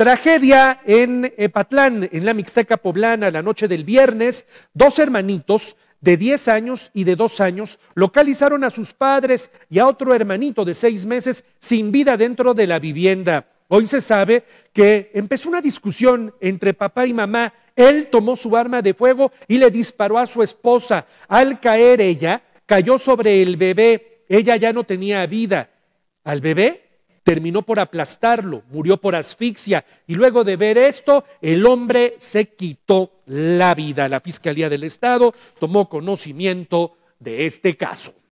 Tragedia en Epatlán, en la Mixteca poblana, la noche del viernes, dos hermanitos de 10 años y de 2 años localizaron a sus padres y a otro hermanito de 6 meses sin vida dentro de la vivienda. Hoy se sabe que empezó una discusión entre papá y mamá. Él tomó su arma de fuego y le disparó a su esposa. Al caer ella, cayó sobre el bebé. Ella ya no tenía vida. Al bebé terminó por aplastarlo, murió por asfixia y luego de ver esto, el hombre se quitó la vida. La Fiscalía del Estado tomó conocimiento de este caso.